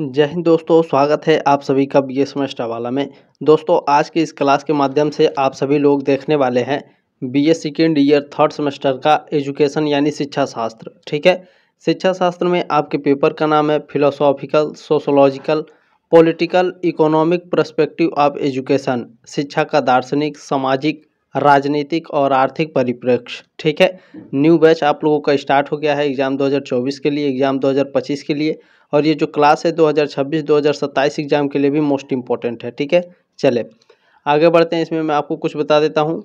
जय हिंद दोस्तों स्वागत है आप सभी का बी सेमेस्टर वाला में दोस्तों आज की इस क्लास के माध्यम से आप सभी लोग देखने वाले हैं B S second year third semester का एजुकेशन यानी शिक्षा शास्त्र ठीक है शिक्षा शास्त्र में आपके पेपर का नाम है philosophical sociological political economic perspective of education शिक्षा का दार्शनिक सामाजिक राजनीतिक और आर्थिक परिप्रेक्ष्य ठीक है न्यू बैच आप लोगों का स्टार्ट हो गया है एग्ज़ाम 2024 के लिए एग्ज़ाम 2025 के लिए और ये जो क्लास है 2026-2027 एग्ज़ाम के लिए भी मोस्ट इम्पॉर्टेंट है ठीक है चले आगे बढ़ते हैं इसमें मैं आपको कुछ बता देता हूँ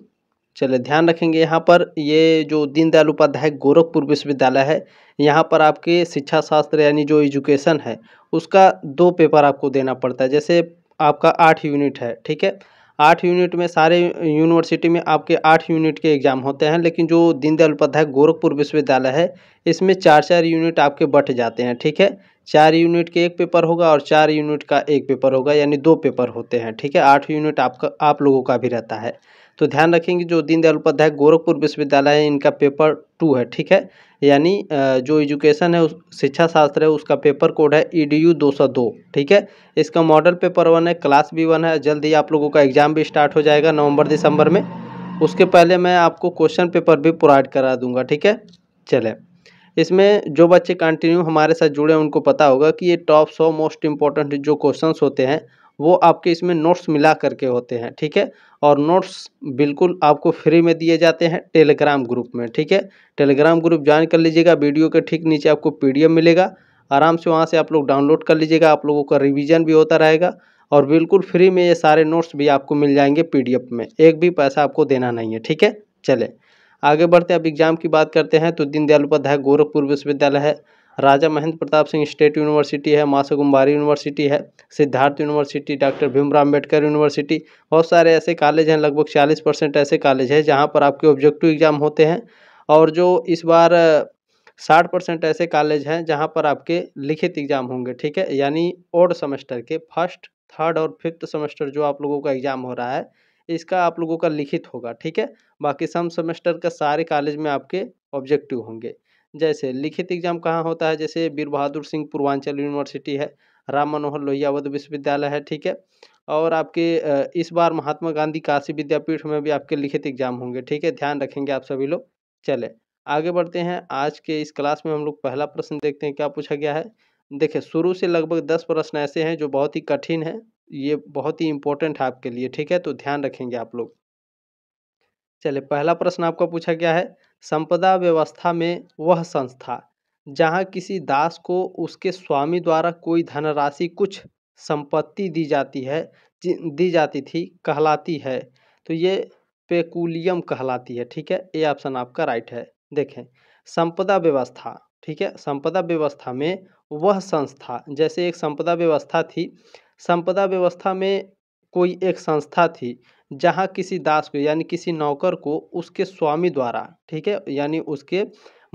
चले ध्यान रखेंगे यहाँ पर ये जो दीनदयाल उपाध्याय गोरखपुर विश्वविद्यालय है यहाँ पर आपके शिक्षा शास्त्र यानी जो एजुकेशन है उसका दो पेपर आपको देना पड़ता है जैसे आपका आठ यूनिट है ठीक है आठ यूनिट में सारे यूनिवर्सिटी में आपके आठ यूनिट के एग्ज़ाम होते हैं लेकिन जो दीनदयाल उपाध्याय गोरखपुर विश्वविद्यालय है इसमें चार चार यूनिट आपके बट जाते हैं ठीक है चार यूनिट के एक पेपर होगा और चार यूनिट का एक पेपर होगा यानी दो पेपर होते हैं ठीक है आठ यूनिट आपका आप लोगों का भी रहता है तो ध्यान रखेंगे जो दीनदयाल उपाध्याय गोरखपुर विश्वविद्यालय है इनका पेपर टू है ठीक है यानी जो एजुकेशन है शिक्षा शास्त्र है उसका पेपर कोड है ई डी यू दो सौ दो ठीक है इसका मॉडल पेपर वन है क्लास बी वन है जल्द ही आप लोगों का एग्जाम भी स्टार्ट हो जाएगा नवंबर दिसंबर में उसके पहले मैं आपको क्वेश्चन पेपर भी प्रोवाइड करा दूंगा ठीक है चले इसमें जो बच्चे कंटिन्यू हमारे साथ जुड़े हैं उनको पता होगा कि ये टॉप सौ मोस्ट इम्पॉर्टेंट जो क्वेश्चन होते हैं वो आपके इसमें नोट्स मिला करके होते हैं ठीक है और नोट्स बिल्कुल आपको फ्री में दिए जाते हैं टेलीग्राम ग्रुप में ठीक है टेलीग्राम ग्रुप ज्वाइन कर लीजिएगा वीडियो के ठीक नीचे आपको पी मिलेगा आराम से वहाँ से आप लोग डाउनलोड कर लीजिएगा आप लोगों का रिविज़न भी होता रहेगा और बिल्कुल फ्री में ये सारे नोट्स भी आपको मिल जाएंगे पी में एक भी पैसा आपको देना नहीं है ठीक है चले आगे बढ़ते हैं अब एग्जाम की बात करते हैं तो दीनदयाल उपाध्याय गोरखपुर विश्वविद्यालय है राजा महेंद्र प्रताप सिंह स्टेट यूनिवर्सिटी है मासू गुम्बारी यूनिवर्सिटी है Siddharth university doctor Bhimrao Ambedkar university बहुत सारे ऐसे कॉलेज हैं लगभग चालीस परसेंट ऐसे कॉलेज हैं जहाँ पर आपके ऑब्जेक्टिव एग्ज़ाम होते हैं और जो इस बार साठ परसेंट ऐसे कॉलेज हैं जहाँ पर आपके लिखित एग्ज़ाम होंगे ठीक है यानी ओड सेमेस्टर के फर्स्ट थर्ड और फिफ्थ सेमेस्टर जो आप लोगों का एग्ज़ाम हो रहा है इसका आप लोगों का लिखित होगा ठीक है बाकी सम सेमेस्टर का सारे कॉलेज में आपके ऑब्जेक्टिव होंगे जैसे लिखित एग्जाम कहाँ होता है जैसे वीर बहादुर सिंह पूर्वांचल यूनिवर्सिटी है राम मनोहर लोहिया वध विश्वविद्यालय है ठीक है और आपके इस बार महात्मा गांधी काशी विद्यापीठ में भी आपके लिखित एग्जाम होंगे ठीक है ध्यान रखेंगे आप सभी लोग चले आगे बढ़ते हैं आज के इस क्लास में हम लोग पहला प्रश्न देखते हैं क्या पूछा गया है देखिए शुरू से लगभग दस प्रश्न ऐसे हैं जो बहुत ही कठिन है ये बहुत ही इम्पोर्टेंट है आपके लिए ठीक है तो ध्यान रखेंगे आप लोग चलिए पहला प्रश्न आपका पूछा गया है संपदा व्यवस्था में वह संस्था जहाँ किसी दास को उसके स्वामी द्वारा कोई धनराशि कुछ संपत्ति दी जाती है दी जाती थी कहलाती है तो ये पेकुलियम कहलाती है ठीक है ये ऑप्शन आपका राइट है देखें संपदा व्यवस्था ठीक है संपदा व्यवस्था में वह संस्था जैसे एक संपदा व्यवस्था थी संपदा व्यवस्था में कोई एक संस्था थी जहाँ किसी दास को यानी किसी नौकर को उसके स्वामी द्वारा ठीक है यानी उसके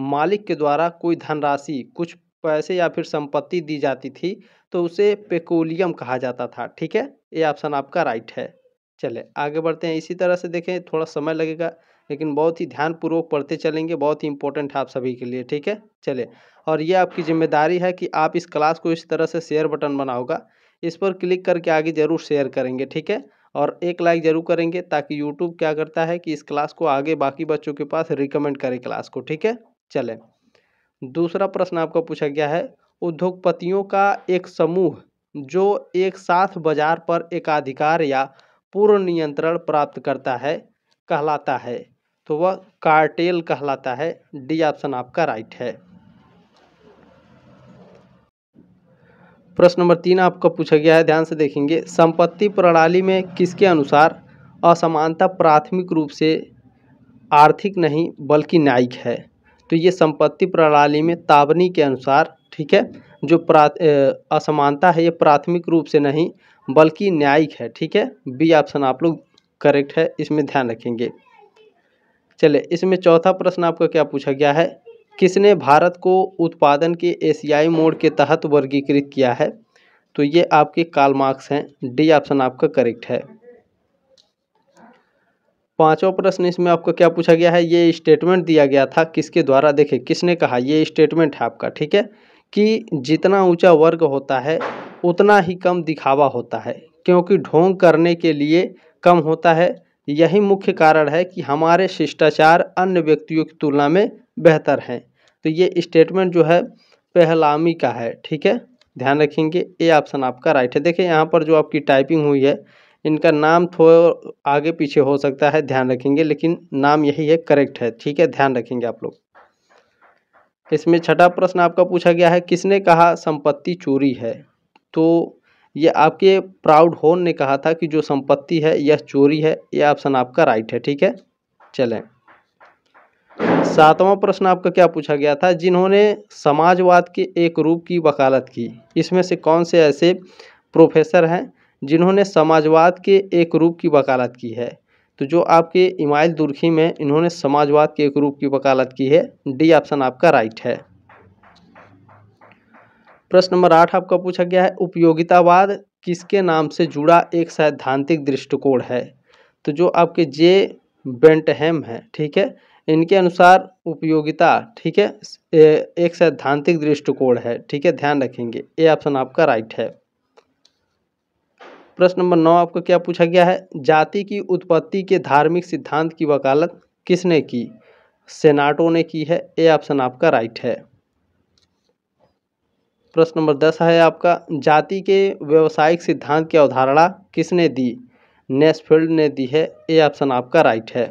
मालिक के द्वारा कोई धनराशि कुछ पैसे या फिर संपत्ति दी जाती थी तो उसे पेकोलियम कहा जाता था ठीक है ये ऑप्शन आपका राइट है चले आगे बढ़ते हैं इसी तरह से देखें थोड़ा समय लगेगा लेकिन बहुत ही ध्यानपूर्वक पढ़ते चलेंगे बहुत ही इंपॉर्टेंट है आप सभी के लिए ठीक है चले और ये आपकी जिम्मेदारी है कि आप इस क्लास को इस तरह से शेयर बटन बनाओगा इस पर क्लिक करके आगे ज़रूर शेयर करेंगे ठीक है और एक लाइक ज़रूर करेंगे ताकि यूट्यूब क्या करता है कि इस क्लास को आगे बाकी बच्चों के पास रिकमेंड करें क्लास को ठीक है चले दूसरा प्रश्न आपका पूछा गया है उद्योगपतियों का एक समूह जो एक साथ बाजार पर एकाधिकार या पूर्ण नियंत्रण प्राप्त करता है कहलाता है तो वह कार्टेल कहलाता है डी ऑप्शन आपका राइट है प्रश्न नंबर तीन आपका पूछा गया है ध्यान से देखेंगे संपत्ति प्रणाली में किसके अनुसार असमानता प्राथमिक रूप से आर्थिक नहीं बल्कि न्यायिक है तो ये संपत्ति प्रणाली में ताबनी के अनुसार ठीक है जो असमानता है ये प्राथमिक रूप से नहीं बल्कि न्यायिक है ठीक है बी ऑप्शन आप लोग करेक्ट है इसमें ध्यान रखेंगे चले इसमें चौथा प्रश्न आपका क्या पूछा गया है किसने भारत को उत्पादन के एशियाई मोड़ के तहत वर्गीकृत किया है तो ये आपके काल मार्क्स हैं डी ऑप्शन आपका करेक्ट है पांचवा प्रश्न इसमें आपको क्या पूछा गया है ये स्टेटमेंट दिया गया था किसके द्वारा देखे किसने कहा ये स्टेटमेंट है आपका ठीक है कि जितना ऊंचा वर्ग होता है उतना ही कम दिखावा होता है क्योंकि ढोंग करने के लिए कम होता है यही मुख्य कारण है कि हमारे शिष्टाचार अन्य व्यक्तियों की तुलना में बेहतर हैं तो ये स्टेटमेंट जो है पहलामी का है ठीक है ध्यान रखेंगे ए ऑप्शन आपका राइट है देखिए यहाँ पर जो आपकी टाइपिंग हुई है इनका नाम थोड़ा आगे पीछे हो सकता है ध्यान रखेंगे लेकिन नाम यही है करेक्ट है ठीक है ध्यान रखेंगे आप लोग इसमें छठा प्रश्न आपका पूछा गया है किसने कहा संपत्ति चोरी है तो ये आपके प्राउड होन ने कहा था कि जो संपत्ति है यह चोरी है यह ऑप्शन आपका राइट है ठीक है चलें सातवां प्रश्न आपका क्या पूछा गया था जिन्होंने समाजवाद के एक रूप की वकालत की इसमें से कौन से ऐसे प्रोफेसर हैं जिन्होंने समाजवाद के एक रूप की वकालत की है तो जो आपके इमाइल दुर्खी में इन्होंने समाजवाद के एक रूप की वकालत की है डी ऑप्शन आपका राइट है प्रश्न नंबर आठ आपका पूछा गया है उपयोगितावाद किसके नाम से जुड़ा एक सैद्धांतिक दृष्टिकोण है तो जो आपके जे बेंटहेम है ठीक है इनके अनुसार उपयोगिता ठीक है एक सैद्धांतिक दृष्टिकोण है ठीक है ध्यान रखेंगे ये ऑप्शन आपका राइट है प्रश्न नंबर नौ आपको क्या पूछा गया है जाति की उत्पत्ति के धार्मिक सिद्धांत की वकालत किसने की सेनाटो ने की है ये ऑप्शन आपका राइट है प्रश्न नंबर दस है आपका जाति के व्यवसायिक सिद्धांत की अवधारणा किसने दी नेसफील्ड ने दी है ये ऑप्शन आपका राइट है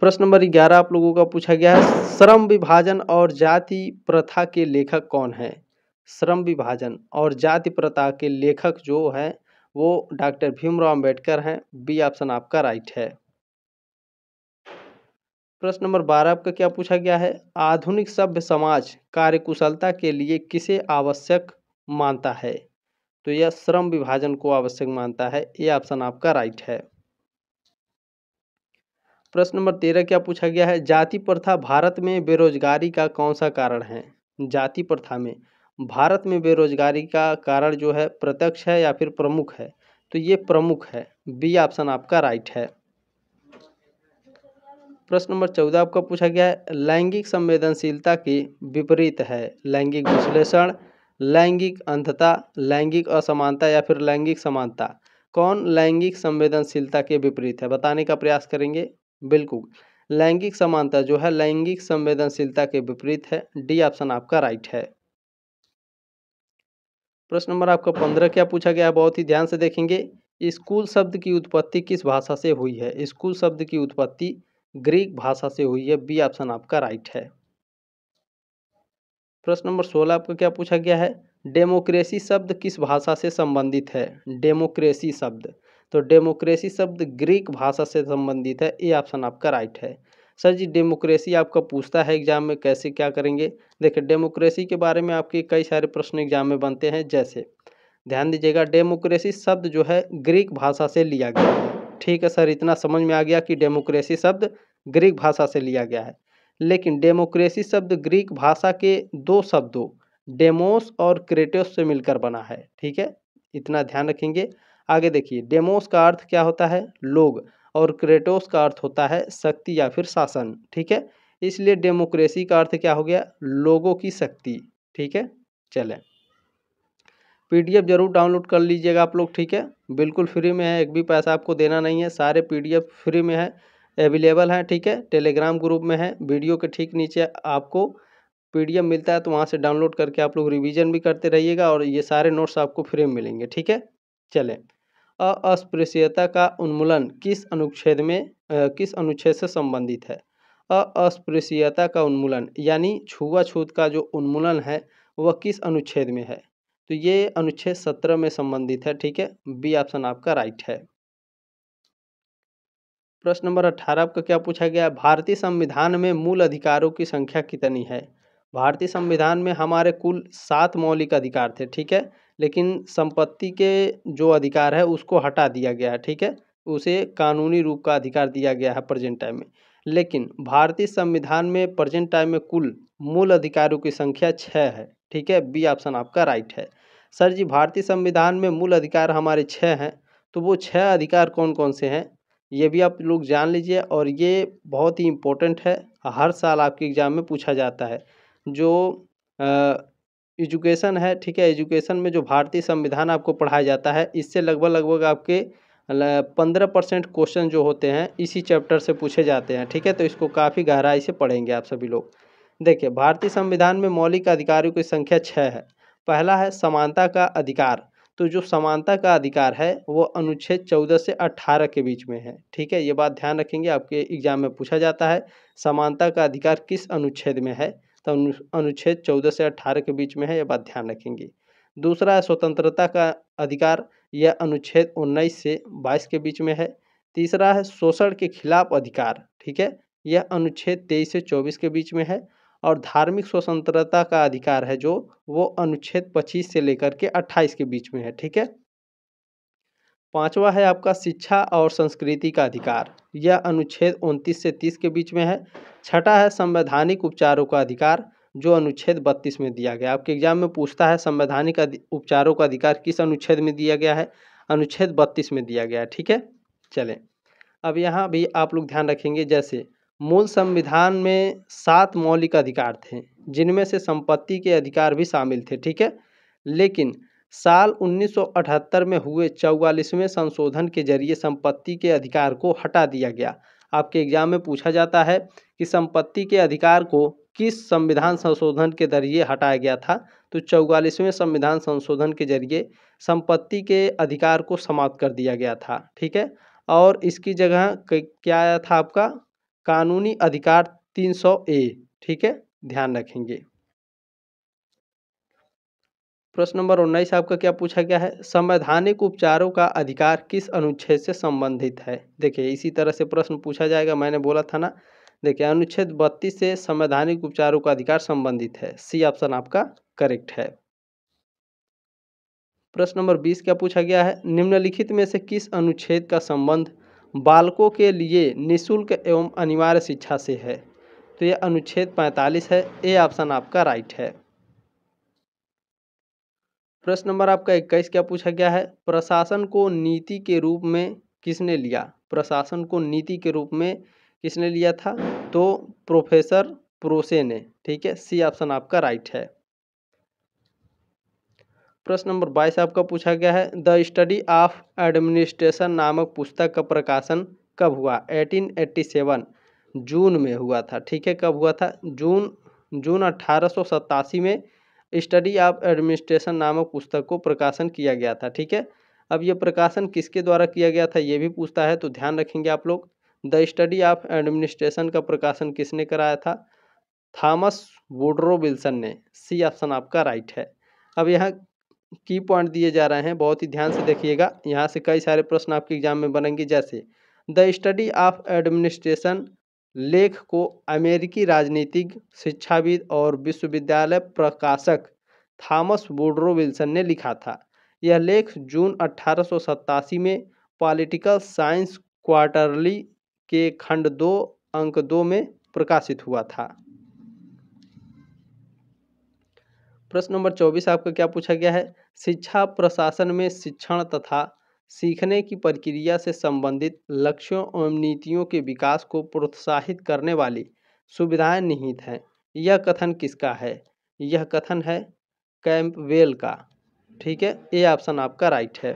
प्रश्न नंबर ग्यारह आप लोगों का पूछा गया है श्रम विभाजन और जाति प्रथा के लेखक कौन है श्रम विभाजन और जाति प्रथा के लेखक जो है वो डॉक्टर भीमराव अम्बेडकर हैं बी ऑप्शन आपका राइट है प्रश्न नंबर बारह आपका क्या पूछा गया है आधुनिक सभ्य समाज कार्यकुशलता के लिए किसे आवश्यक मानता है तो यह श्रम विभाजन को आवश्यक मानता है ये ऑप्शन आपका राइट है प्रश्न नंबर तेरह क्या पूछा गया है जाति प्रथा भारत में बेरोजगारी का कौन सा कारण है जाति प्रथा में भारत में बेरोजगारी का कारण जो है प्रत्यक्ष है या फिर प्रमुख है तो ये प्रमुख है बी ऑप्शन आपका राइट है प्रश्न नंबर चौदह आपका पूछा गया है लैंगिक संवेदनशीलता के विपरीत है लैंगिक विश्लेषण लैंगिक अंधता लैंगिक असमानता या फिर लैंगिक समानता कौन लैंगिक संवेदनशीलता के विपरीत है बताने का प्रयास करेंगे बिल्कुल लैंगिक समानता जो है लैंगिक संवेदनशीलता के विपरीत है डी ऑप्शन आपका राइट है प्रश्न नंबर आपका पंद्रह क्या पूछा गया है बहुत ही ध्यान से देखेंगे स्कूल शब्द की उत्पत्ति किस भाषा से हुई है स्कूल शब्द की उत्पत्ति ग्रीक भाषा से हुई है बी ऑप्शन आपका राइट है प्रश्न नंबर सोलह आपका क्या पूछा गया है डेमोक्रेसी शब्द किस भाषा से संबंधित है डेमोक्रेसी शब्द तो डेमोक्रेसी शब्द ग्रीक भाषा से संबंधित है ये ऑप्शन आपका राइट है सर जी डेमोक्रेसी आपका पूछता है एग्जाम में कैसे क्या करेंगे देखिए डेमोक्रेसी के बारे में आपके कई सारे प्रश्न एग्जाम में बनते हैं जैसे ध्यान दीजिएगा डेमोक्रेसी शब्द जो है ग्रीक भाषा से लिया गया है ठीक है सर इतना समझ में आ गया कि डेमोक्रेसी शब्द ग्रीक भाषा से लिया गया है लेकिन डेमोक्रेसी शब्द ग्रीक भाषा के दो शब्दों डेमोस और क्रेटोस से मिलकर बना है ठीक है इतना ध्यान रखेंगे आगे देखिए डेमोस का अर्थ क्या होता है लोग और क्रेटोस का अर्थ होता है शक्ति या फिर शासन ठीक है इसलिए डेमोक्रेसी का अर्थ क्या हो गया लोगों की शक्ति ठीक है चले पीडीएफ जरूर डाउनलोड कर लीजिएगा आप लोग ठीक है बिल्कुल फ्री में है एक भी पैसा आपको देना नहीं है सारे पीडीएफ फ्री में है अवेलेबल है ठीक है टेलीग्राम ग्रुप में है वीडियो के ठीक नीचे आपको पीडीएफ मिलता है तो वहाँ से डाउनलोड करके आप लोग रिवीजन भी करते रहिएगा और ये सारे नोट्स आपको फ्री में मिलेंगे ठीक है चलें अस्पृश्यता का उन्मूलन किस अनुच्छेद में किस अनुच्छेद से संबंधित है अस्पृश्यता का उन्मूलन यानी छुआछूत का जो उन्मूलन है वह किस अनुच्छेद में है तो ये अनुच्छेद सत्रह में संबंधित है ठीक है बी ऑप्शन आपका राइट है प्रश्न नंबर अठारह आपका क्या पूछा गया भारतीय संविधान में मूल अधिकारों की संख्या कितनी है भारतीय संविधान में हमारे कुल सात मौलिक अधिकार थे ठीक है लेकिन संपत्ति के जो अधिकार है उसको हटा दिया गया है ठीक है उसे कानूनी रूप का अधिकार दिया गया है प्रेजेंट टाइम में लेकिन भारतीय संविधान में प्रेजेंट टाइम में कुल मूल अधिकारों की संख्या छः है ठीक है बी ऑप्शन आपका राइट है सर जी भारतीय संविधान में मूल अधिकार हमारे छः हैं तो वो छः अधिकार कौन कौन से हैं ये भी आप लोग जान लीजिए और ये बहुत ही इम्पोर्टेंट है हर साल आपके एग्ज़ाम में पूछा जाता है जो एजुकेशन है ठीक है एजुकेशन में जो भारतीय संविधान आपको पढ़ाया जाता है इससे लगभग लगभग आपके पंद्रह परसेंट क्वेश्चन जो होते हैं इसी चैप्टर से पूछे जाते हैं ठीक है तो इसको काफ़ी गहराई से पढ़ेंगे आप सभी लोग देखिए भारतीय संविधान में मौलिक अधिकारों की संख्या छः है पहला है समानता का अधिकार तो जो समानता का अधिकार है वो अनुच्छेद चौदह से अट्ठारह के बीच में है ठीक है ये बात ध्यान रखेंगे आपके एग्जाम में पूछा जाता है समानता का अधिकार किस अनुच्छेद में है तो अनुच्छेद चौदह से अट्ठारह के बीच में है यह बात ध्यान रखेंगे दूसरा है स्वतंत्रता का अधिकार यह अनुच्छेद उन्नीस से बाईस के बीच में है तीसरा है शोषण के खिलाफ अधिकार ठीक है यह अनुच्छेद तेईस से चौबीस के बीच में है और धार्मिक स्वतंत्रता का अधिकार है जो वो अनुच्छेद पच्चीस से लेकर के अट्ठाईस के बीच में है ठीक है पांचवा है आपका शिक्षा और संस्कृति का अधिकार यह अनुच्छेद उनतीस से तीस के बीच में है छठा है संवैधानिक उपचारों का अधिकार जो अनुच्छेद बत्तीस में दिया गया आपके एग्जाम में पूछता है संवैधानिक उपचारों का अधिकार किस अनुच्छेद में दिया गया है अनुच्छेद बत्तीस में दिया गया है ठीक है चलें अब यहाँ भी आप लोग ध्यान रखेंगे जैसे मूल संविधान में सात मौलिक अधिकार थे जिनमें से संपत्ति के अधिकार भी शामिल थे ठीक है लेकिन साल उन्नीस में हुए चौवालीसवें संशोधन के जरिए संपत्ति के अधिकार को हटा दिया गया आपके एग्जाम में पूछा जाता है कि संपत्ति के अधिकार को किस संविधान संशोधन के जरिए हटाया गया था तो चौवालीसवें संविधान संशोधन के जरिए संपत्ति के अधिकार को समाप्त कर दिया गया था ठीक है और इसकी जगह क्या आया था आपका कानूनी अधिकार तीन सौ ए ठीक है ध्यान रखेंगे प्रश्न नंबर उन्नीस आपका क्या पूछा गया है संवैधानिक उपचारों का अधिकार किस अनुच्छेद से संबंधित है देखिए इसी तरह से प्रश्न पूछा जाएगा मैंने बोला था ना देखिए अनुच्छेद बत्तीस से संवैधानिक उपचारों का अधिकार संबंधित है सी ऑप्शन आपका करेक्ट है प्रश्न नंबर बीस क्या पूछा गया है निम्नलिखित में से किस अनुच्छेद का संबंध बालकों के लिए निःशुल्क एवं अनिवार्य शिक्षा से है तो यह अनुच्छेद पैंतालीस है ए ऑप्शन आपका राइट है प्रश्न नंबर आपका इक्कीस क्या पूछा गया है प्रशासन को नीति के रूप में किसने लिया प्रशासन को नीति के रूप में किसने लिया था तो प्रोफेसर प्रोसे ने ठीक है सी ऑप्शन आपका राइट है प्रश्न नंबर बाईस आपका पूछा गया है द स्टडी ऑफ एडमिनिस्ट्रेशन नामक पुस्तक का प्रकाशन कब हुआ 1887 जून में हुआ था ठीक है कब हुआ था जून जून अट्ठारह में स्टडी ऑफ एडमिनिस्ट्रेशन नामक पुस्तक को प्रकाशन किया गया था ठीक है अब ये प्रकाशन किसके द्वारा किया गया था ये भी पूछता है तो ध्यान रखेंगे आप लोग द स्टडी ऑफ एडमिनिस्ट्रेशन का प्रकाशन किसने कराया था थॉमस वुडरो विल्सन ने सी ऑप्शन आपका राइट है अब यहाँ की पॉइंट दिए जा रहे हैं बहुत ही ध्यान से देखिएगा यहाँ से कई सारे प्रश्न आपके एग्जाम में बनेंगे जैसे द स्टडी ऑफ एडमिनिस्ट्रेशन लेख को अमेरिकी राजनीतिक शिक्षाविद और विश्वविद्यालय प्रकाशक थॉमस वुडरो विल्सन ने लिखा था यह लेख जून अट्ठारह में पॉलिटिकल साइंस क्वार्टरली के खंड दो अंक दो में प्रकाशित हुआ था प्रश्न नंबर चौबीस आपका क्या पूछा गया है शिक्षा प्रशासन में शिक्षण तथा सीखने की प्रक्रिया से संबंधित लक्ष्यों एवं नीतियों के विकास को प्रोत्साहित करने वाली सुविधाएं निहित हैं यह कथन किसका है यह कथन है कैम्पवेल का ठीक है ये ऑप्शन आपका राइट है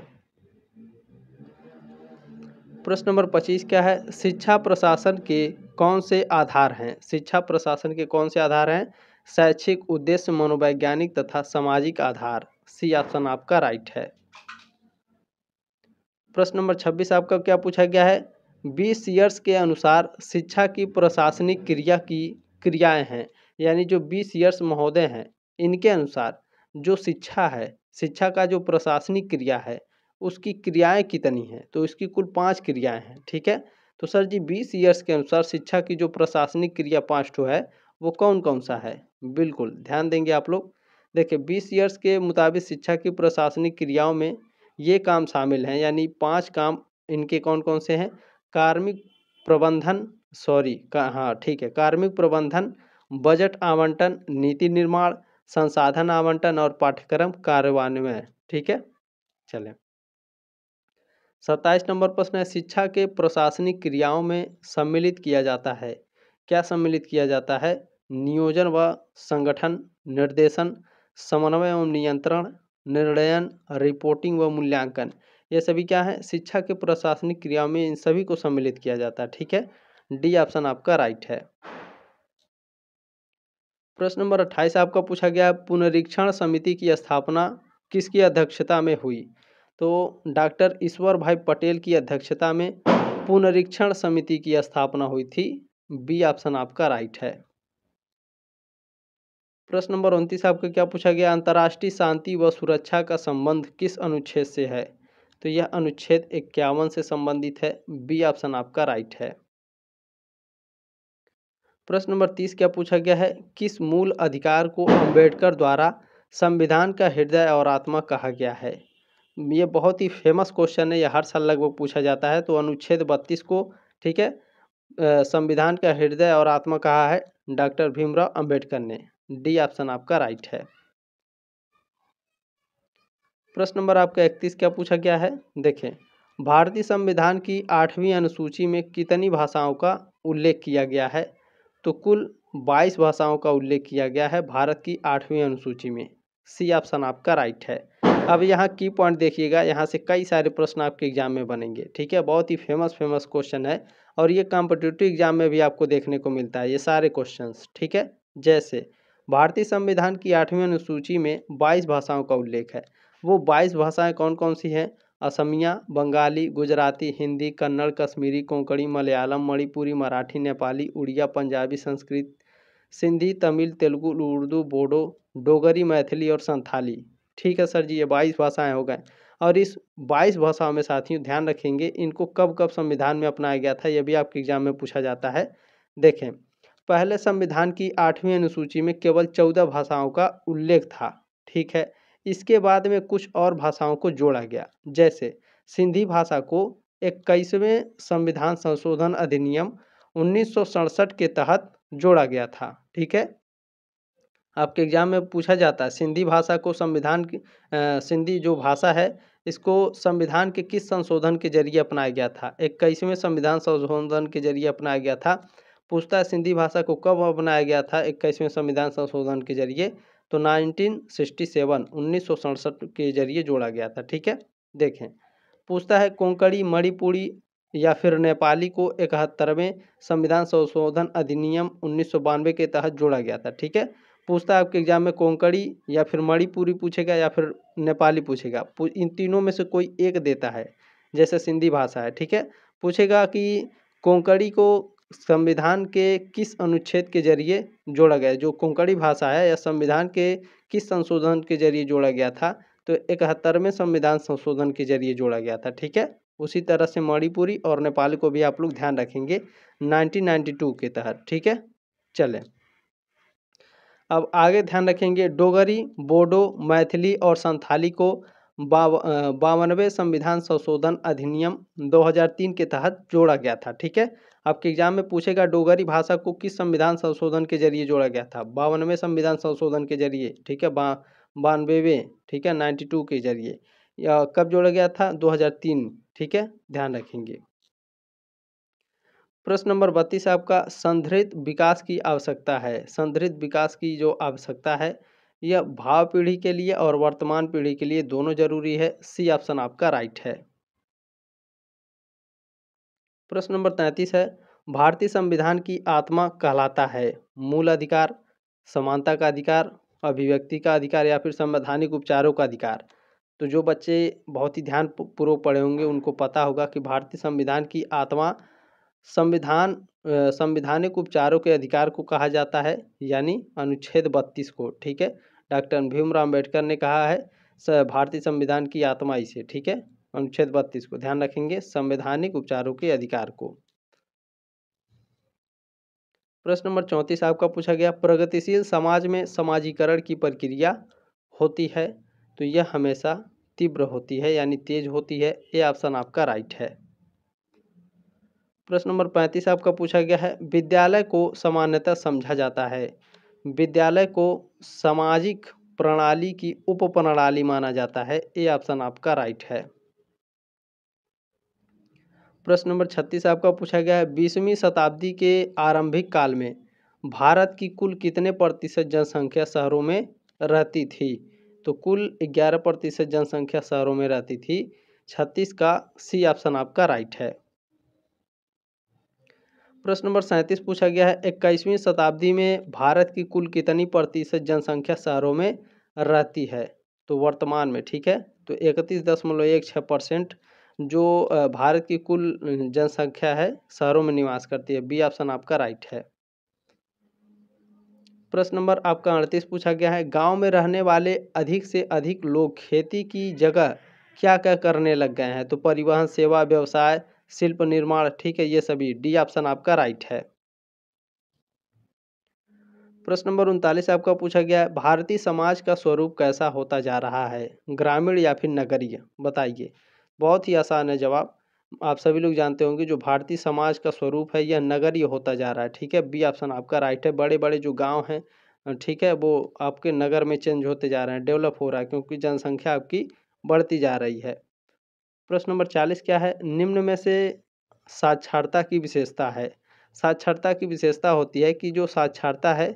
प्रश्न नंबर पच्चीस क्या है शिक्षा प्रशासन के कौन से आधार हैं शिक्षा प्रशासन के कौन से आधार हैं शैक्षिक उद्देश्य मनोवैज्ञानिक तथा सामाजिक आधार सी ऑप्शन आपका राइट है प्रश्न नंबर छब्बीस आपका क्या पूछा गया है बीस ईयर्स के अनुसार शिक्षा की प्रशासनिक क्रिया की क्रियाएं हैं यानी जो बीस ईयर्स महोदय हैं इनके अनुसार जो शिक्षा है शिक्षा का जो प्रशासनिक क्रिया है उसकी क्रियाएं कितनी हैं तो इसकी कुल पांच क्रियाएं हैं ठीक है तो सर जी बीस ईयर्स के अनुसार शिक्षा की जो प्रशासनिक क्रिया पाँच टू है वो कौन कौन सा है बिल्कुल ध्यान देंगे आप लोग देखिए बीस ईयर्स के मुताबिक शिक्षा की प्रशासनिक क्रियाओं में ये काम शामिल हैं यानी पाँच काम इनके कौन कौन से हैं कार्मिक प्रबंधन सॉरी का हाँ ठीक है कार्मिक प्रबंधन बजट आवंटन नीति निर्माण संसाधन आवंटन और पाठ्यक्रम कार्यान्वयन ठीक है चले सत्ताईस नंबर प्रश्न है शिक्षा के प्रशासनिक क्रियाओं में सम्मिलित किया जाता है क्या सम्मिलित किया जाता है नियोजन व संगठन निर्देशन समन्वय एवं नियंत्रण निर्णयन रिपोर्टिंग व मूल्यांकन ये सभी क्या है शिक्षा के प्रशासनिक क्रियाओं में इन सभी को सम्मिलित किया जाता है ठीक है डी ऑप्शन आपका राइट है प्रश्न नंबर अट्ठाईस आपका पूछा गया पुनरीक्षण समिति की स्थापना किसकी अध्यक्षता में हुई तो डॉक्टर ईश्वर भाई पटेल की अध्यक्षता में पुनरीक्षण समिति की स्थापना हुई थी बी ऑप्शन आपका राइट है प्रश्न नंबर उनतीस आपका क्या पूछा गया अंतर्राष्ट्रीय शांति व सुरक्षा का संबंध किस अनुच्छेद से है तो यह अनुच्छेद इक्यावन से संबंधित है बी ऑप्शन आपका राइट है प्रश्न नंबर तीस क्या पूछा गया है किस मूल अधिकार को अंबेडकर द्वारा संविधान का हृदय और आत्मा कहा गया है ये बहुत ही फेमस क्वेश्चन है यह हर साल लगभग पूछा जाता है तो अनुच्छेद बत्तीस को ठीक है संविधान का हृदय और आत्मा कहा है डॉक्टर भीमराव अंबेडकर ने डी ऑप्शन आपका राइट है प्रश्न नंबर आपका इकतीस क्या पूछा गया है देखें भारतीय संविधान की आठवीं अनुसूची में कितनी भाषाओं का उल्लेख किया गया है तो कुल बाईस भाषाओं का उल्लेख किया गया है भारत की आठवीं अनुसूची में सी ऑप्शन आपका राइट है अब यहाँ की पॉइंट देखिएगा यहाँ से कई सारे प्रश्न आपके एग्जाम में बनेंगे ठीक है बहुत ही फेमस फेमस क्वेश्चन है और ये कॉम्पिटेटिव एग्जाम में भी आपको देखने को मिलता है ये सारे क्वेश्चंस ठीक है जैसे भारतीय संविधान की आठवीं अनुसूची में बाईस भाषाओं का उल्लेख है वो बाईस भाषाएं कौन कौन सी हैं असमिया बंगाली गुजराती हिंदी कन्नड़ कश्मीरी कोंकणी मलयालम मणिपुरी मराठी नेपाली उड़िया पंजाबी संस्कृत सिंधी तमिल तेलुगु उर्दू बोडो डोगरी मैथिली और संथाली ठीक है सर जी ये बाईस भाषाएं हो गए और इस बाईस भाषाओं में साथियों ध्यान रखेंगे इनको कब कब संविधान में अपनाया गया था यह भी आपके एग्जाम में पूछा जाता है देखें पहले संविधान की आठवीं अनुसूची में केवल चौदह भाषाओं का उल्लेख था ठीक है इसके बाद में कुछ और भाषाओं को जोड़ा गया जैसे सिंधी भाषा को इक्कीसवें संविधान संशोधन अधिनियम उन्नीस के तहत जोड़ा गया था ठीक है आपके एग्जाम में पूछा जाता है सिंधी भाषा को संविधान की सिंधी जो भाषा है इसको संविधान के किस संशोधन के जरिए अपनाया गया था इक्कीसवें संविधान संशोधन के जरिए अपनाया गया था पूछता है सिंधी भाषा को कब अपनाया गया था इक्कीसवें संविधान संशोधन के जरिए तो 1967 उन्नीस के जरिए जोड़ा गया था ठीक है देखें पूछता है कोंकणी मणिपुरी या फिर नेपाली को इकहत्तरवें संविधान संशोधन अधिनियम उन्नीस के तहत जोड़ा गया था ठीक है पूछता है आपके एग्जाम में कोंकणी या फिर मणिपुरी पूछेगा या फिर नेपाली पूछेगा इन तीनों में से कोई एक देता है जैसे सिंधी भाषा है ठीक है पूछेगा कि कोंकणी को संविधान के किस अनुच्छेद के जरिए जोड़ा गया जो कोंकणी भाषा है या संविधान के किस संशोधन के जरिए जोड़ा गया था तो इकहत्तरवें संविधान संशोधन के जरिए जोड़ा गया था ठीक है उसी तरह से मणिपुरी और नेपाली को भी आप लोग ध्यान रखेंगे 1992 के तहत ठीक है चले अब आगे ध्यान रखेंगे डोगरी बोडो मैथिली और संथाली को बाव बावनवे संविधान संशोधन अधिनियम 2003 के तहत जोड़ा गया था ठीक है आपके एग्जाम में पूछेगा डोगरी भाषा को किस संविधान संशोधन के जरिए जोड़ा गया था बावनवे संविधान संशोधन के जरिए ठीक है बा ठीक है नाइन्टी टू के जरिए कब जोड़ा गया था 2003 ठीक है ध्यान रखेंगे प्रश्न नंबर बत्तीस आपका संधृत विकास की आवश्यकता है संधृत विकास की जो आवश्यकता है यह भाव पीढ़ी के लिए और वर्तमान पीढ़ी के लिए दोनों जरूरी है सी ऑप्शन आपका राइट है प्रश्न नंबर तैंतीस है भारतीय संविधान की आत्मा कहलाता है मूल अधिकार समानता का अधिकार अभिव्यक्ति का अधिकार या फिर संवैधानिक उपचारों का अधिकार तो जो बच्चे बहुत ही ध्यान पूर्वक पढ़े होंगे उनको पता होगा कि भारतीय संविधान की आत्मा संविधान संविधानिक उपचारों के अधिकार को कहा जाता है यानी अनुच्छेद बत्तीस को ठीक है डॉक्टर भीमराव अम्बेडकर ने कहा है भारतीय संविधान की आत्मा इसे ठीक है अनुच्छेद बत्तीस को ध्यान रखेंगे संवैधानिक उपचारों के अधिकार को प्रश्न नंबर चौंतीस आपका पूछा गया प्रगतिशील समाज में समाजीकरण की प्रक्रिया होती है तो यह हमेशा तीव्र होती है यानी तेज होती है ये ऑप्शन आपका राइट है प्रश्न नंबर पैंतीस आपका पूछा गया है विद्यालय को सामान्यतः समझा जाता है विद्यालय को सामाजिक प्रणाली की उप प्रणाली माना जाता है ये ऑप्शन आपका राइट है प्रश्न नंबर छत्तीस आपका पूछा गया है बीसवीं शताब्दी के आरंभिक काल में भारत की कुल कितने प्रतिशत जनसंख्या शहरों में रहती थी तो कुल ग्यारह प्रतिशत जनसंख्या शहरों में रहती थी छत्तीस का सी ऑप्शन आपका राइट है प्रश्न नंबर सैंतीस पूछा गया है इक्कीसवीं शताब्दी में भारत की कुल कितनी प्रतिशत जनसंख्या शहरों में रहती है तो वर्तमान में ठीक है तो इकतीस दशमलव एक छः परसेंट जो भारत की कुल जनसंख्या है शहरों में निवास करती है बी ऑप्शन आपका राइट है प्रश्न नंबर आपका अड़तीस पूछा गया है गांव में रहने वाले अधिक से अधिक लोग खेती की जगह क्या क्या करने लग गए हैं तो परिवहन सेवा व्यवसाय शिल्प निर्माण ठीक है ये सभी डी ऑप्शन आपका राइट है प्रश्न नंबर उनतालीस आपका पूछा गया है भारतीय समाज का स्वरूप कैसा होता जा रहा है ग्रामीण या फिर नगरीय बताइए बहुत ही आसान है जवाब आप सभी लोग जानते होंगे जो भारतीय समाज का स्वरूप है यह नगरीय होता जा रहा है ठीक है बी ऑप्शन आपका राइट है बड़े बड़े जो गाँव हैं ठीक है वो आपके नगर में चेंज होते जा रहे हैं डेवलप हो रहा है क्योंकि जनसंख्या आपकी बढ़ती जा रही है प्रश्न नंबर चालीस क्या है निम्न में से साक्षरता की विशेषता है साक्षरता की विशेषता होती है कि जो साक्षरता है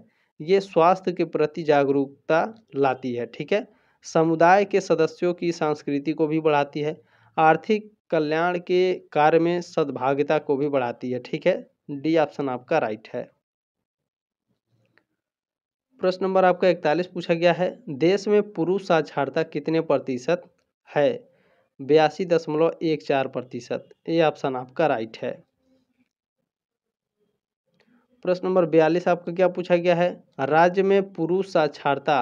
ये स्वास्थ्य के प्रति जागरूकता लाती है ठीक है समुदाय के सदस्यों की संस्कृति को भी बढ़ाती है आर्थिक कल्याण के कार्य में सद्भागिता को भी बढ़ाती है ठीक है डी ऑप्शन आपका राइट है प्रश्न नंबर आपका इकतालीस पूछा गया है देश में पुरुष साक्षरता कितने प्रतिशत है बयासी दशमलव एक चार प्रतिशत ये ऑप्शन आपका राइट है प्रश्न नंबर बयालीस आपका क्या पूछा गया है राज्य में पुरुष साक्षरता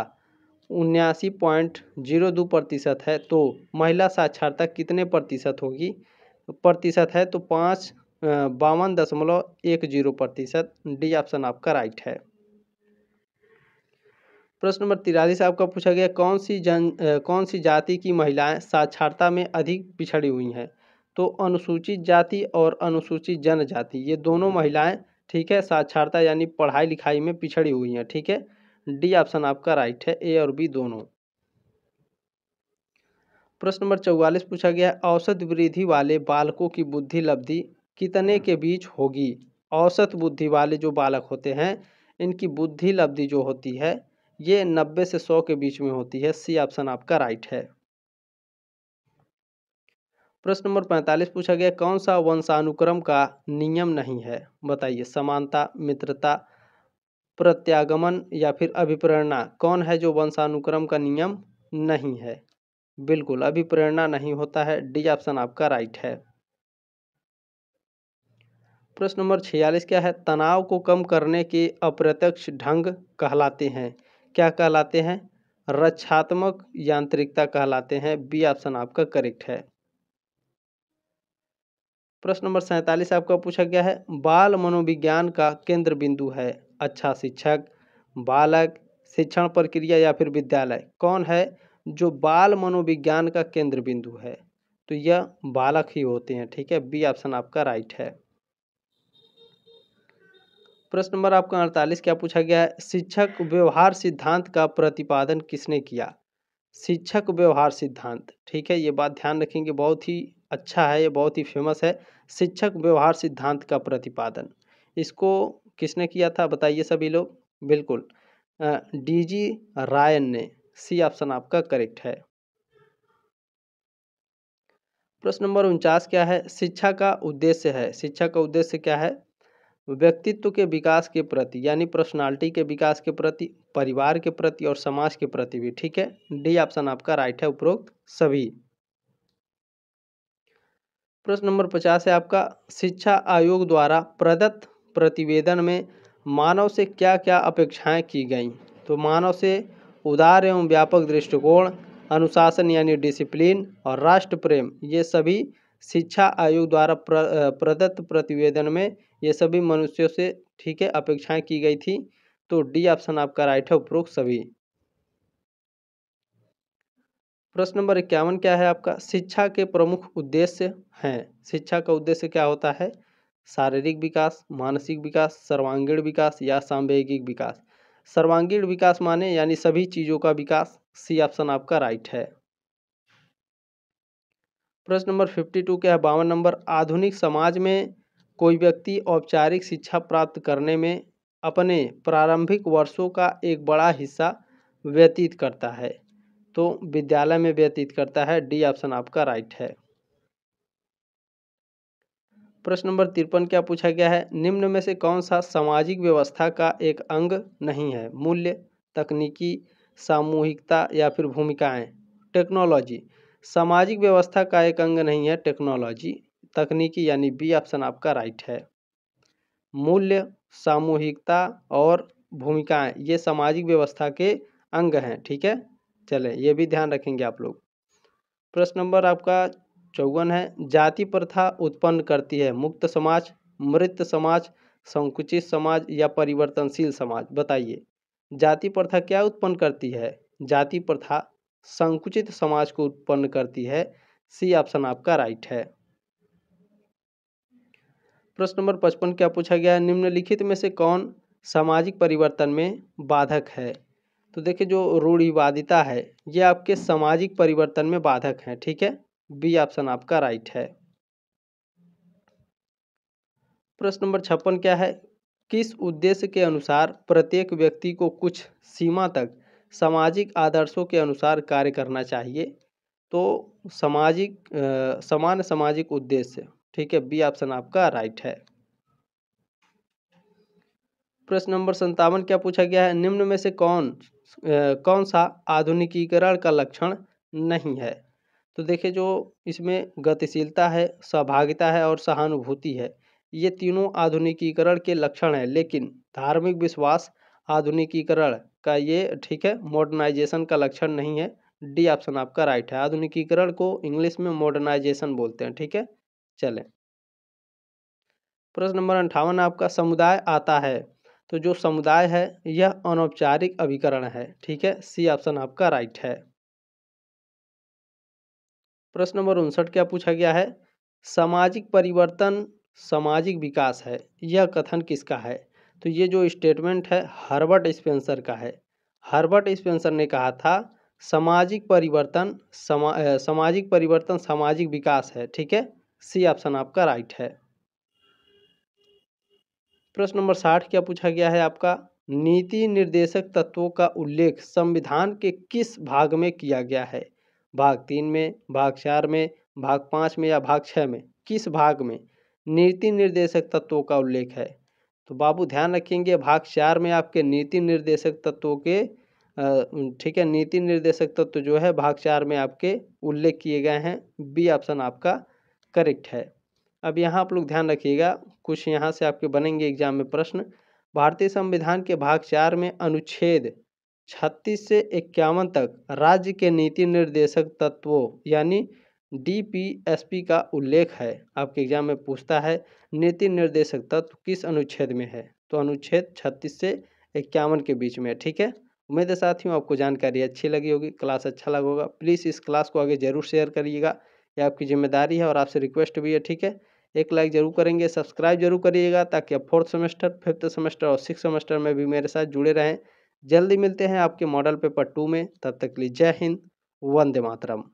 उन्यासी पॉइंट जीरो दो प्रतिशत है तो महिला साक्षरता कितने प्रतिशत होगी प्रतिशत है तो पाँच बावन दशमलव एक जीरो प्रतिशत डी ऑप्शन आपका राइट है प्रश्न नंबर तिरालीस आपका पूछा गया कौन सी जन कौन सी जाति की महिलाएं साक्षरता में अधिक पिछड़ी हुई हैं तो अनुसूचित जाति और अनुसूचित जनजाति ये दोनों महिलाएं ठीक है साक्षरता यानी पढ़ाई लिखाई में पिछड़ी हुई हैं ठीक है डी ऑप्शन आपका राइट है ए और बी दोनों प्रश्न नंबर चौवालीस पूछा गया औसत वृद्धि वाले बालकों की बुद्धि लब्धि कितने के बीच होगी औसत बुद्धि वाले जो बालक होते हैं इनकी बुद्धि लब्धि जो होती है ये नब्बे से सौ के बीच में होती है सी ऑप्शन आपका राइट है प्रश्न नंबर पैंतालीस पूछा गया कौन सा वंशानुक्रम का नियम नहीं है बताइए समानता मित्रता प्रत्यागमन या फिर अभिप्रेरणा कौन है जो वंशानुक्रम का नियम नहीं है बिल्कुल अभिप्रेरणा नहीं होता है डी ऑप्शन आपका राइट है प्रश्न नंबर छियालीस क्या है तनाव को कम करने के अप्रत्यक्ष ढंग कहलाते हैं क्या कहलाते हैं रक्षात्मक यांत्रिकता कहलाते हैं बी ऑप्शन आपका करेक्ट है प्रश्न नंबर सैंतालीस आपका पूछा गया है बाल मनोविज्ञान का केंद्र बिंदु है अच्छा शिक्षक बालक शिक्षण प्रक्रिया या फिर विद्यालय कौन है जो बाल मनोविज्ञान का केंद्र बिंदु है तो यह बालक ही होते हैं ठीक है बी ऑप्शन आपका राइट है प्रश्न नंबर आपका अड़तालीस क्या पूछा गया है शिक्षक व्यवहार सिद्धांत का प्रतिपादन किसने किया शिक्षक व्यवहार सिद्धांत ठीक है ये बात ध्यान रखेंगे बहुत ही अच्छा है ये बहुत ही फेमस है शिक्षक व्यवहार सिद्धांत का प्रतिपादन इसको किसने किया था बताइए सभी लोग बिल्कुल डी जी रायन ने सी ऑप्शन आपका करेक्ट है प्रश्न नंबर उनचास क्या है शिक्षा का उद्देश्य है शिक्षा का उद्देश्य क्या है व्यक्तित्व के विकास के प्रति यानी पर्सनालिटी के विकास के प्रति परिवार के प्रति और समाज के प्रति भी ठीक है डी ऑप्शन आपका राइट है उपरोक्त सभी प्रश्न नंबर पचास है आपका शिक्षा आयोग द्वारा प्रदत्त प्रतिवेदन में मानव से क्या क्या अपेक्षाएं की गई तो मानव से उदार एवं व्यापक दृष्टिकोण अनुशासन यानी डिसिप्लिन और राष्ट्र प्रेम ये सभी शिक्षा आयोग द्वारा प्र, प्रदत्त प्रतिवेदन में ये सभी मनुष्यों से ठीक है अपेक्षाएं की गई थी तो डी ऑप्शन आपका राइट है उपरोक्त सभी प्रश्न नंबर इक्यावन क्या है आपका शिक्षा के प्रमुख उद्देश्य हैं शिक्षा का उद्देश्य क्या होता है शारीरिक विकास मानसिक विकास सर्वांगीण विकास या सांवेगिक विकास सर्वांगीण विकास माने यानी सभी चीजों का विकास सी ऑप्शन आपका राइट है प्रश्न नंबर फिफ्टी टू के है बावन नंबर आधुनिक समाज में कोई व्यक्ति औपचारिक शिक्षा प्राप्त करने में अपने प्रारंभिक वर्षों का एक बड़ा हिस्सा व्यतीत करता है तो विद्यालय में व्यतीत करता है डी ऑप्शन आपका राइट है प्रश्न नंबर तिरपन क्या पूछा गया है निम्न में से कौन सा सामाजिक व्यवस्था का एक अंग नहीं है मूल्य तकनीकी सामूहिकता या फिर भूमिकाएं टेक्नोलॉजी सामाजिक व्यवस्था का एक अंग नहीं है टेक्नोलॉजी तकनीकी यानी बी ऑप्शन आपका राइट है मूल्य सामूहिकता और भूमिकाएं ये सामाजिक व्यवस्था के अंग हैं ठीक है चले ये भी ध्यान रखेंगे आप लोग प्रश्न नंबर आपका चौवन है जाति प्रथा उत्पन्न करती है मुक्त समाज मृत समाज संकुचित समाज या परिवर्तनशील समाज बताइए जाति प्रथा क्या उत्पन्न करती है जाति प्रथा संकुचित समाज को उत्पन्न करती है सी ऑप्शन आपका राइट है प्रश्न नंबर पचपन क्या पूछा गया है निम्नलिखित में से कौन सामाजिक परिवर्तन में बाधक है तो देखिए जो रूढ़िवादिता है ये आपके सामाजिक परिवर्तन में बाधक है ठीक है बी ऑप्शन आपका राइट है प्रश्न नंबर छप्पन क्या है किस उद्देश्य के अनुसार प्रत्येक व्यक्ति को कुछ सीमा तक सामाजिक आदर्शों के अनुसार कार्य करना चाहिए तो सामाजिक समान सामाजिक उद्देश्य ठीक है बी ऑप्शन आपका राइट है प्रश्न नंबर संतावन क्या पूछा गया है निम्न में से कौन कौन सा आधुनिकीकरण का लक्षण नहीं है तो देखिए जो इसमें गतिशीलता है सहभागिता है और सहानुभूति है ये तीनों आधुनिकीकरण के लक्षण हैं लेकिन धार्मिक विश्वास आधुनिकीकरण का ये ठीक है मॉडर्नाइजेशन का लक्षण नहीं है डी ऑप्शन आपका राइट है आधुनिकीकरण को इंग्लिश में मॉडर्नाइजेशन बोलते हैं ठीक है चले प्रश्न नंबर अंठावन आपका समुदाय आता है तो जो समुदाय है यह अनौपचारिक अभिकरण है ठीक है सी ऑप्शन आपका राइट है प्रश्न नंबर उनसठ क्या पूछा गया है सामाजिक परिवर्तन सामाजिक विकास है यह कथन किसका है तो ये जो स्टेटमेंट है हर्बर्ट स्पेंसर का है हर्बर्ट स्पेंसर ने कहा था सामाजिक परिवर्तन समा सामाजिक परिवर्तन सामाजिक विकास है ठीक है सी ऑप्शन आपका राइट है प्रश्न नंबर साठ क्या पूछा गया है आपका नीति निर्देशक तत्वों का उल्लेख संविधान के किस भाग में किया गया है भाग तीन में भाग चार में भाग पाँच में या भाग छः में किस भाग में नीति निर्देशक तत्वों का उल्लेख है तो बाबू ध्यान रखेंगे भाग चार में आपके नीति निर्देशक तत्वों के ठीक है नीति निर्देशक तत्व जो है भाग चार में आपके उल्लेख किए गए हैं बी ऑप्शन आपका करेक्ट है अब यहाँ आप लोग ध्यान रखिएगा कुछ यहाँ से आपके बनेंगे एग्जाम में प्रश्न भारतीय संविधान के भाग चार में अनुच्छेद छत्तीस से इक्यावन तक राज्य के नीति निर्देशक तत्वों यानी डी पी एस पी का उल्लेख है आपके एग्जाम में पूछता है नीति निर्देशक तत्व किस अनुच्छेद में है तो अनुच्छेद छत्तीस से इक्यावन के बीच में है ठीक है उम्मीद है साथियों आपको जानकारी अच्छी लगी होगी क्लास अच्छा लगा होगा प्लीज़ इस क्लास को आगे ज़रूर शेयर करिएगा ये आपकी जिम्मेदारी है और आपसे रिक्वेस्ट भी है ठीक है एक लाइक ज़रूर करेंगे सब्सक्राइब जरूर करिएगा ताकि आप फोर्थ सेमेस्टर फिफ्थ सेमेस्टर और सिक्स सेमेस्टर में भी मेरे साथ जुड़े रहें जल्दी मिलते हैं आपके मॉडल पेपर टू में तब तक के लिए जय हिंद वंदे मातरम